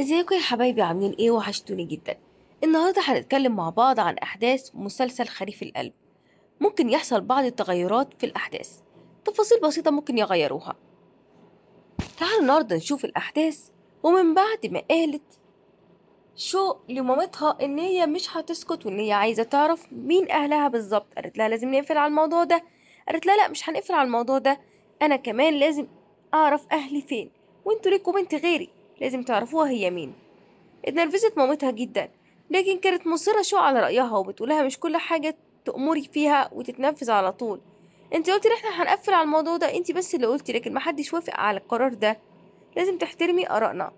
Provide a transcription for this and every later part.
ازيكم يا حبايبي عاملين ايه وحشتوني جدا النهارده هنتكلم مع بعض عن احداث مسلسل خريف القلب ممكن يحصل بعض التغيرات في الاحداث تفاصيل بسيطه ممكن يغيروها تعالوا النهارده نشوف الاحداث ومن بعد ما قالت شو لمامتها ان هي مش هتسكت وان هي عايزه تعرف مين اهلها بالظبط قالت لها لازم نقفل على الموضوع ده قالت لها لا مش هنقفل على الموضوع ده انا كمان لازم اعرف اهلي فين وانتوا ليكوا بنت غيري لازم تعرفوها هي مين اتنرفزت مامتها جدا لكن كانت مصرة شو على رأيها وبتقولها مش كل حاجة تأمري فيها وتتنفذ على طول انت قلتي ان احنا هنقفل على الموضوع ده انت بس اللي قلتي لكن محدش وافق على القرار ده لازم تحترمي آرائنا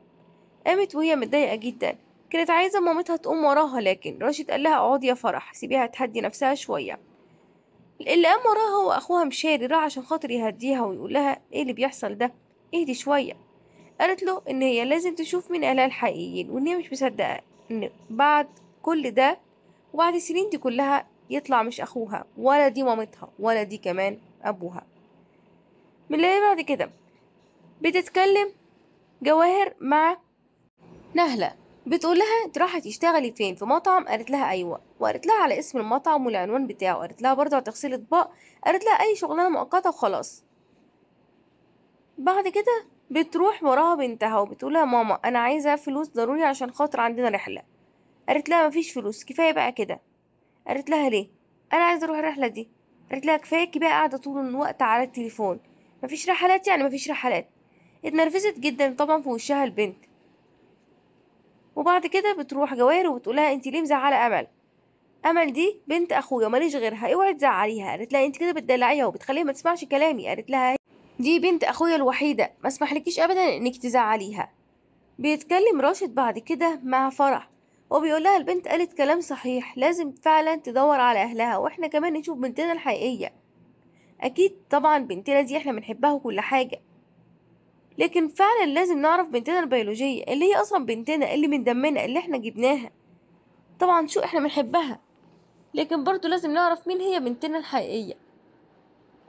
قامت وهي متضايقة جدا كانت عايزة مامتها تقوم وراها لكن راشد قال لها اقعدي يا فرح سيبيها تهدي نفسها شوية اللي قام وراها هو أخوها مشاري راح عشان خاطر يهديها ويقول لها ايه اللي بيحصل ده اهدي شوية قالت له ان هي لازم تشوف مين قالها الحقيقيين وان هي مش مصدقه ان بعد كل ده وبعد السنين دي كلها يطلع مش اخوها ولا دي مامتها ولا دي كمان ابوها بنلاقي بعد كده بتتكلم جواهر مع نهله بتقول لها انت راح تشتغلي فين في مطعم قالت لها ايوه وقالت لها على اسم المطعم والعنوان بتاعه قالت لها برضه هتغسلي اطباق قالت لها اي شغلانه مؤقته وخلاص بعد كده بتروح وراها بنتها وبتقولها ماما انا عايزه فلوس ضروري عشان خاطر عندنا رحله قالت لها مفيش فلوس كفايه بقى كده قالت لها ليه انا عايزه اروح الرحله دي قالت لها كفاياكي بقى قاعده طول الوقت على التليفون مفيش رحلات يعني مفيش رحلات اتنرفزت جدا طبعا في وشها البنت وبعد كده بتروح جواهر وبتقولها انت ليه مزعله امل امل دي بنت اخويا ماليش غيرها اوعي تزعليها قالت لها انت كده بتدلعيها وبتخليها ما تسمعش كلامي قالت لها دي بنت اخويا الوحيدة ما لكيش ابدا انك تزعليها بيتكلم راشد بعد كده مع فرح وبيقولها البنت قالت كلام صحيح لازم فعلا تدور على اهلها واحنا كمان نشوف بنتنا الحقيقية اكيد طبعا بنتنا دي احنا بنحبها وكل حاجة لكن فعلا لازم نعرف بنتنا البيولوجية اللي هي اصلا بنتنا اللي من دمنا اللي احنا جبناها طبعا شو احنا بنحبها لكن برضو لازم نعرف مين هي بنتنا الحقيقية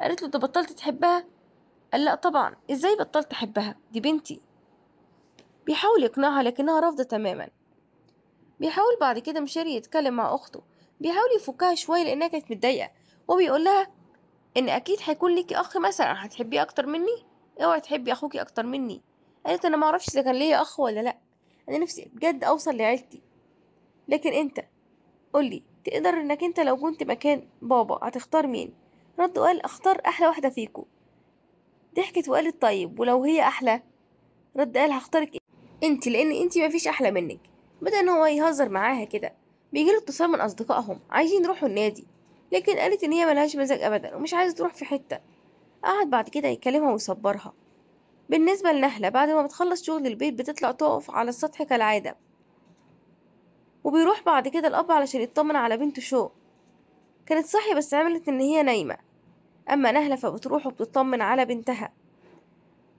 قالت له انت بطلت تحبها قال لأ طبعا ازاي بطلت أحبها دي بنتي بيحاول يقنعها لكنها رافضة تماما بيحاول بعد كده مشاري يتكلم مع أخته بيحاول يفكها شوية لأنها كانت متضايقة وبيقول لها إن أكيد هيكون ليكي أخ مثلا هتحبيه أكتر مني اوعي تحبي أخوكي أكتر مني قالت أنا معرفش إذا كان ليا أخ ولا لأ أنا نفسي بجد أوصل لعيلتي لكن أنت قولي تقدر إنك أنت لو كنت مكان بابا هتختار مين رد قال أختار أحلى واحدة فيكم ضحكت وقالت طيب ولو هي احلى رد قال هختارك إيه؟ انت لان انت مفيش احلى منك بدا ان هو يهزر معاها كده بيجيله اتصال من اصدقائهم عايزين يروحوا النادي لكن قالت ان هي ملهاش مزاج ابدا ومش عايزه تروح في حته قعد بعد كده يكلمها ويصبرها بالنسبه لنهله بعد ما بتخلص شغل البيت بتطلع تقف على السطح كالعاده وبيروح بعد كده الاب علشان يطمن على بنته شو كانت صاحية بس عملت ان هي نايمة أما نهلة فبتروح وبتطمن على بنتها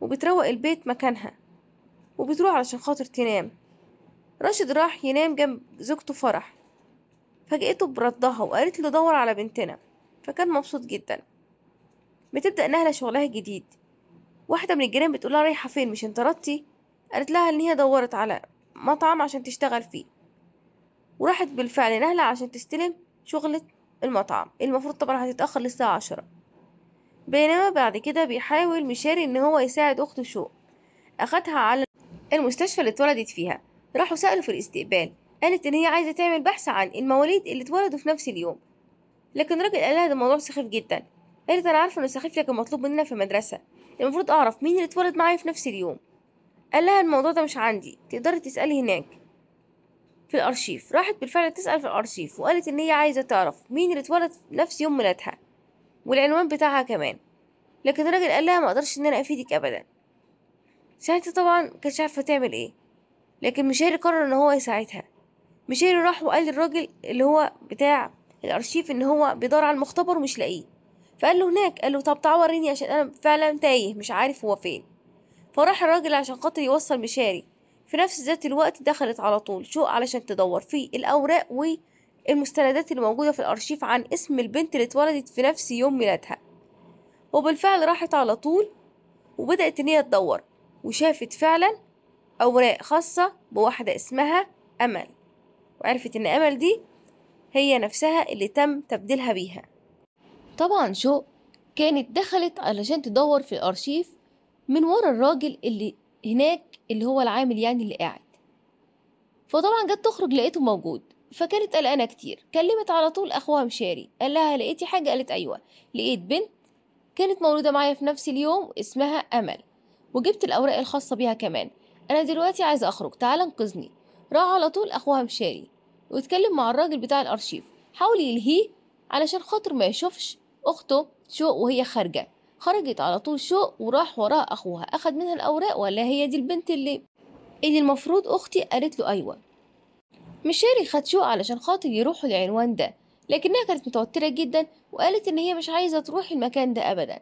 وبتروق البيت مكانها وبتروح علشان خاطر تنام راشد راح ينام جنب زوجته فرح فجأته بردها وقالت له دور على بنتنا فكان مبسوط جدا بتبدأ نهلة شغلها الجديد واحدة من الجيران بتقولها رايحة فين مش انطردتي قالت لها ان هي دورت على مطعم عشان تشتغل فيه وراحت بالفعل نهلة عشان تستلم شغلة المطعم المفروض طبعا هتتأخر للساعة عشرة بينما بعد كده بيحاول مشاري ان هو يساعد اخته شو اخدها على المستشفى اللي اتولدت فيها راحوا سألوا في الاستقبال قالت ان هي عايزه تعمل بحث عن المواليد اللي اتولدوا في نفس اليوم لكن الراجل قال لها ده موضوع سخيف جدا قالت انا عارفه انه سخيف لكن مطلوب مننا في المدرسه المفروض اعرف مين اللي اتولد معايا في نفس اليوم قال لها الموضوع ده مش عندي تقدري تسالي هناك في الارشيف راحت بالفعل تسال في الارشيف وقالت ان هي عايزه تعرف مين اللي اتولد نفس يوم ميلادها والعنوان بتاعها كمان لكن الراجل قال لها ما اقدرش ان انا افيدك ابدا ساعتها طبعا كانت عارفه تعمل ايه لكن مشاري قرر ان هو يساعدها مشاري راح وقال للراجل اللي هو بتاع الارشيف ان هو بيدور على المختبر ومش لاقيه فقال له هناك قال له طب تعال وريني عشان انا فعلا تايه مش عارف هو فين فراح الراجل عشان خاطر يوصل مشاري في نفس ذات الوقت دخلت على طول شو علشان تدور في الاوراق و المستندات اللي موجودة في الأرشيف عن اسم البنت اللي اتولدت في نفس يوم ميلادها وبالفعل راحت على طول وبدأت إن هي تدور وشافت فعلا أوراق خاصة بواحدة اسمها أمل وعرفت إن أمل دي هي نفسها اللي تم تبديلها بيها طبعا شو كانت دخلت علشان تدور في الأرشيف من ورا الراجل اللي هناك اللي هو العامل يعني اللي قاعد فطبعا جت تخرج لقيته موجود فكانت قلقانة كتير كلمت على طول أخوها مشاري قال لها لقيتي حاجة قالت أيوة لقيت بنت كانت مولودة معايا في نفس اليوم اسمها أمل وجبت الأوراق الخاصة بيها كمان أنا دلوقتي عايزة أخرج تعال انقذني راح على طول أخوها مشاري واتكلم مع الراجل بتاع الأرشيف حاول يلهيه علشان خاطر ما يشوفش أخته شوق وهي خارجة خرجت على طول شوق وراح وراها أخوها أخد منها الأوراق ولا هي دي البنت اللي اللي إيه المفروض أختي قالت له أيوة مشاري خدشوه علشان خاطر يروحوا العنوان ده لكنها كانت متوترة جدا وقالت إن هي مش عايزة تروح المكان ده أبدا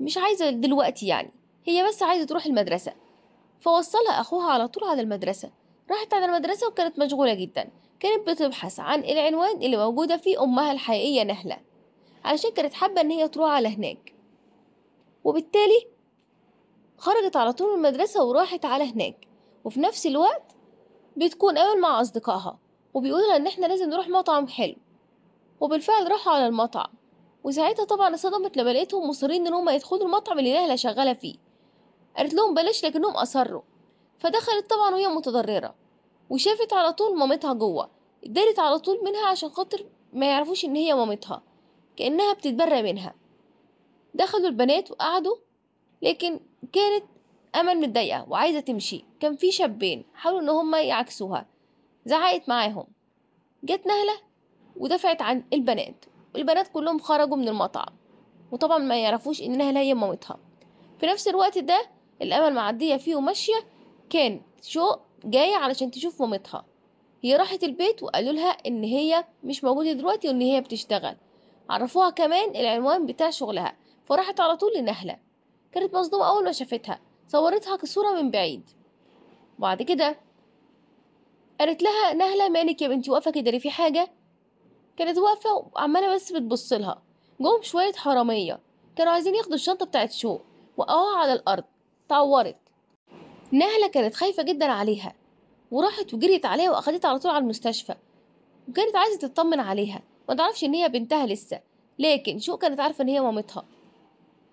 مش عايزة دلوقتي يعني هي بس عايزة تروح المدرسة فوصلها أخوها على طول على المدرسة راحت على المدرسة وكانت مشغولة جدا كانت بتبحث عن العنوان اللي موجودة فيه أمها الحقيقية نهلة علشان كانت حابة إن هي تروح على هناك وبالتالي خرجت على طول من المدرسة وراحت على هناك وفي نفس الوقت بتكون قاعد مع أصدقائها وبيقولوا إن إحنا لازم نروح مطعم حلو وبالفعل راحوا على المطعم وساعتها طبعا اتصدمت لما لقيتهم مصرين إن هما يدخلوا المطعم اللي نهلة شغالة فيه قالت لهم بلاش لكنهم أصروا فدخلت طبعا وهي متضررة وشافت على طول مامتها جوه اتدارت على طول منها عشان خاطر ما يعرفوش إن هي مامتها كأنها بتتبرى منها دخلوا البنات وقعدوا لكن كانت أمل متضايقة وعايزة تمشي كان في شابين حاولوا إن هما يعكسوها زعقت معاهم جت نهلة ودفعت عن البنات والبنات كلهم خرجوا من المطعم وطبعا ما يعرفوش إن نهلة هي مامتها في نفس الوقت ده الأمل معدية فيه وماشية كان شوق جاية علشان تشوف مامتها هي راحت البيت وقالوا لها إن هي مش موجودة دلوقتي وإن هي بتشتغل عرفوها كمان العنوان بتاع شغلها فراحت على طول لنهلة كانت مصدومة أول ما شافتها صورتها كصورة من بعيد بعد كده قالت لها نهلة مالك يا بنتي واقفة كده في حاجة كانت واقفة وعمالة بس بتبص لها جم شوية حرامية كانوا عايزين ياخدوا الشنطة بتاعت شوق وقعوها على الأرض تعورت نهلة كانت خايفة جدا عليها وراحت وجريت عليها وأخدتها على طول على المستشفى وكانت عايزة تطمن عليها ما تعرفش إن هي بنتها لسه لكن شوق كانت عارفة إن هي مامتها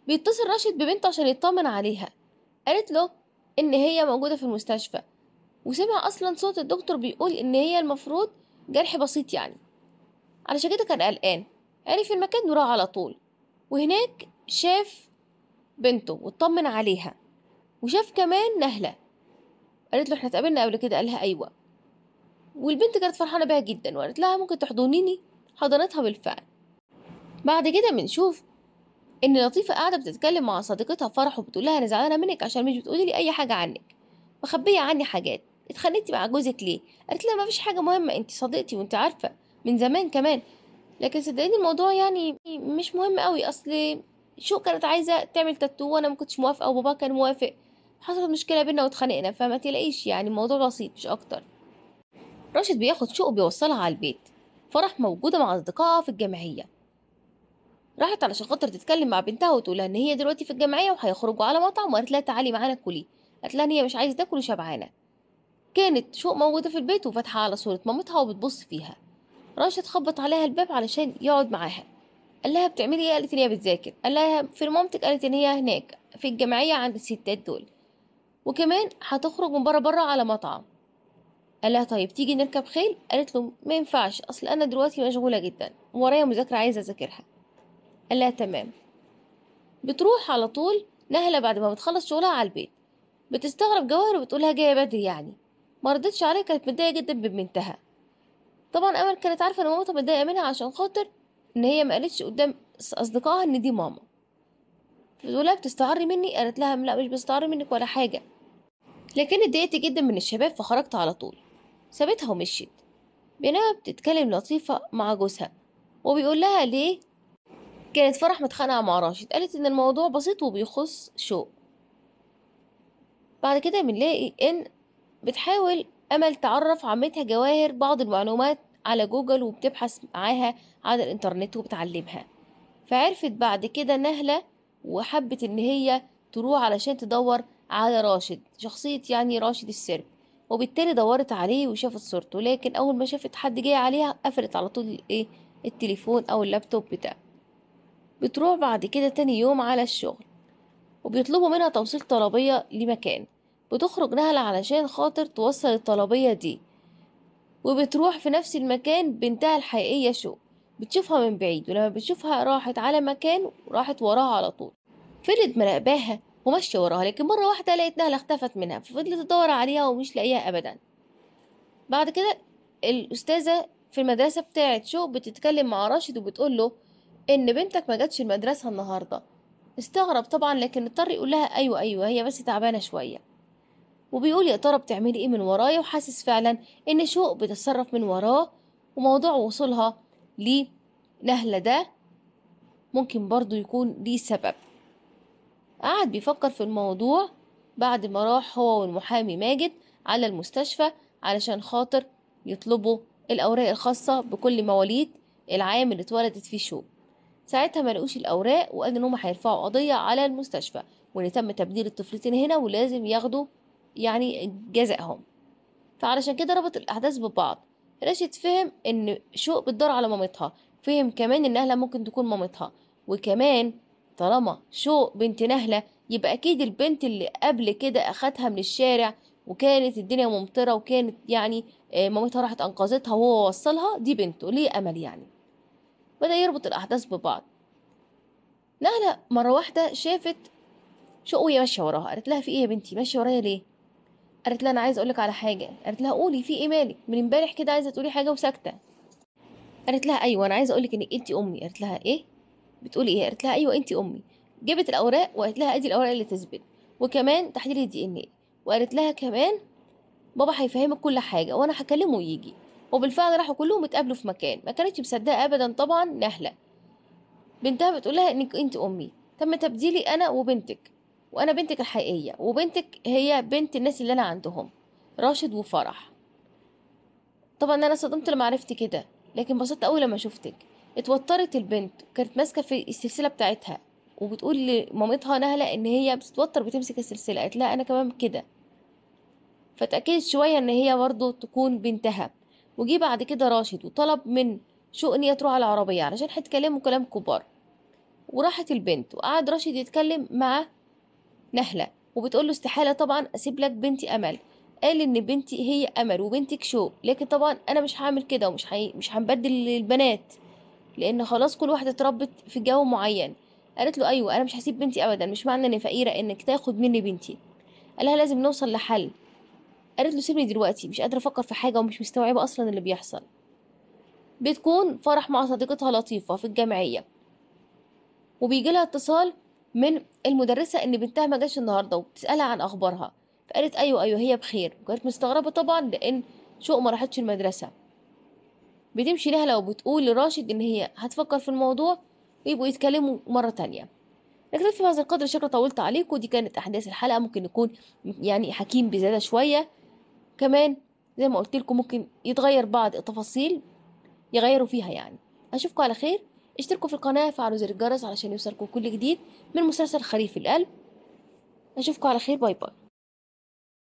بيتصل راشد ببنته عشان يطمن عليها قالت له ان هي موجوده في المستشفى وسمع اصلا صوت الدكتور بيقول ان هي المفروض جرح بسيط يعني علشان كده كان قلقان عرف المكان وراح على طول وهناك شاف بنته واطمن عليها وشاف كمان نهله قالت له احنا اتقابلنا قبل كده قالها ايوه والبنت كانت فرحانه بيها جدا وقالت لها ممكن تحضنيني حضنتها بالفعل بعد كده بنشوف ان لطيفه قاعده بتتكلم مع صديقتها فرح وبتقول لها انا زعلانه منك عشان مش بتقولي لي اي حاجه عنك مخبيه عني حاجات اتخانقتي مع جوزك ليه قالت لها مفيش حاجه مهمه انت صديقتي وانت عارفه من زمان كمان لكن صدقيني الموضوع يعني مش مهم قوي اصل شو كانت عايزه تعمل تاتو وانا ما كنتش موافقه وبابا كان موافق حصلت مشكله بينا واتخانقنا فما تلاقيش يعني الموضوع بسيط مش اكتر راشد بياخد شوق بيوصلها على البيت فرح موجوده مع اصدقائها في الجمعيه راحت علشان خاطر تتكلم مع بنتها وتقولها ان هي دلوقتي في الجمعيه وهيخرجوا على مطعم وقالت لها تعالي معانا كلي قالت لها ان هي مش عايزه تاكل وشبعانه كانت شوق موجوده في البيت وفاتحه على صوره مامتها وبتبص فيها رشا خبط عليها الباب علشان يقعد معاها قال لها بتعملي ايه قالت ان هي بتذاكر قال لها في مامتك قالت ان هي هناك في الجمعيه عند الستات دول وكمان هتخرج من بره بره على مطعم قال لها طيب تيجي نركب خيل قالت له ما ينفعش اصل انا دلوقتي مشغوله جدا ورايا مذاكره عايزه اذاكرها قال لها تمام بتروح على طول نهله بعد ما بتخلص شغلها على البيت بتستغرب جواهر وبتقولها جايه بدري يعني ما ردتش عليها كانت متضايقه جدا ببنتها طبعا امل كانت عارفه ان مامتها متضايقه منها عشان خاطر ان هي ما قالتش قدام اصدقائها ان دي ماما بتقولها بتستعري مني قالت لها لا مش بستعر منك ولا حاجه لكن اتضايقت جدا من الشباب فخرجت على طول سابتها ومشيت بينما بتتكلم لطيفة مع جوزها وبيقول لها ليه كانت فرح متخانقة مع راشد قالت إن الموضوع بسيط وبيخص شوق بعد كده بنلاقي إن بتحاول أمل تعرف عمتها جواهر بعض المعلومات على جوجل وبتبحث معاها على الإنترنت وبتعلمها فعرفت بعد كده نهلة وحبت إن هي تروح علشان تدور على راشد شخصية يعني راشد السرب وبالتالي دورت عليه وشافت صورته لكن أول ما شافت حد جاي عليها قفلت على طول الإيه التليفون أو اللابتوب بتاعه بتروح بعد كده تاني يوم على الشغل وبيطلبوا منها توصيل طلبية لمكان بتخرج نهلة علشان خاطر توصل الطلبية دي وبتروح في نفس المكان بنتها الحقيقية شو بتشوفها من بعيد ولما بتشوفها راحت على مكان وراحت وراها على طول فضلت مراقباها وماشية وراها لكن مرة واحدة لقيت نهلة اختفت منها ففضلت تدور عليها ومش لاقيها أبدا بعد كده الأستاذة في المدرسة بتاعت شو بتتكلم مع راشد وبتقول له ان بنتك ما جاتش المدرسه النهارده استغرب طبعا لكن اضطر يقول لها ايوه ايوه هي بس تعبانه شويه وبيقول يا ترى بتعملي ايه من ورايا وحاسس فعلا ان شوق بتتصرف من وراه وموضوع وصولها لنهله ده ممكن برضو يكون ليه سبب قعد بيفكر في الموضوع بعد ما راح هو والمحامي ماجد على المستشفى علشان خاطر يطلبوا الأوراق الخاصة بكل مواليد العام اللي اتولدت فيه شوق ساعتها ما لقوش الاوراق وقالوا ان هم هيرفعوا قضيه على المستشفى وان تم تبديل الطفلتين هنا ولازم ياخدوا يعني جزائهم فعلشان كده ربط الاحداث ببعض راشد فهم ان شوق بتدور على مامتها فهم كمان ان نهله ممكن تكون مامتها وكمان طالما شوق بنت نهله يبقى اكيد البنت اللي قبل كده اخدها من الشارع وكانت الدنيا ممطره وكانت يعني آه، مامتها راحت انقذتها وهو وصلها دي بنته ليه امل يعني بدأ يربط الأحداث ببعض نهلة مرة واحدة شافت شقوية ماشية وراها قالت لها في ايه يا بنتي ماشية ورايا ليه قالت لها انا عايزه اقولك على حاجه قالت لها قولي في ايه مالك من امبارح كده عايزه تقولي حاجه وساكته قالت لها ايوه انا عايزه اقولك انك انت امي قالت لها ايه بتقولي ايه قالت لها ايوه انت امي جابت الاوراق وقالت لها ادي الاوراق اللي تثبت وكمان تحليل الدي ان ايه وقالت لها كمان بابا هيفهمك كل حاجه وانا هكلمه ويجي وبالفعل راحوا كلهم اتقابلوا في مكان ما كانتش مصدقه ابدا طبعا نهله بنتها بتقول لها انك انت امي تم تبديلي انا وبنتك وانا بنتك الحقيقيه وبنتك هي بنت الناس اللي انا عندهم راشد وفرح طبعا انا صدمت لما عرفت كده لكن انبسطت اول لما شفتك اتوترت البنت وكانت ماسكه في السلسله بتاعتها وبتقول لمامتها نهله ان هي بتتوتر بتمسك السلسله قالت لها انا كمان كده فتاكدت شويه ان هي برضه تكون بنتها وجي بعد كده راشد وطلب من شؤني تروح على العربية علشان هتكلموا كلام كبار وراحت البنت وقعد راشد يتكلم مع نهلة وبتقول له استحالة طبعا أسيب لك بنتي أمل قال إن بنتي هي أمل وبنتك شو لكن طبعا أنا مش هعمل كده ومش حي... مش هنبدل البنات لأن خلاص كل واحدة اتربت في جو معين قالت له أيوة أنا مش هسيب بنتي أبدا مش معنى إني فقيرة إنك تاخد مني بنتي قالها لازم نوصل لحل قالت له سيبني دلوقتي مش قادرة أفكر في حاجة ومش مستوعبة أصلا اللي بيحصل بتكون فرح مع صديقتها لطيفة في الجمعية وبيجيلها اتصال من المدرسة إن بنتها ما جاتش النهاردة وبتسألها عن أخبارها فقالت أيوة أيوة هي بخير وكانت مستغربة طبعا لأن شوق ما راحتش المدرسة بتمشي لو بتقول لراشد إن هي هتفكر في الموضوع ويبقوا يتكلموا مرة تانية نكتفي بهذا القدر شكرا طولت عليكم ودي كانت أحداث الحلقة ممكن نكون يعني حكيم بزيادة شوية كمان زي ما قلت لكم ممكن يتغير بعض التفاصيل يغيروا فيها يعني اشوفكم على خير اشتركوا في القناه فعلوا زر الجرس علشان يوصلكم كل جديد من مسلسل خريف القلب اشوفكم على خير باي باي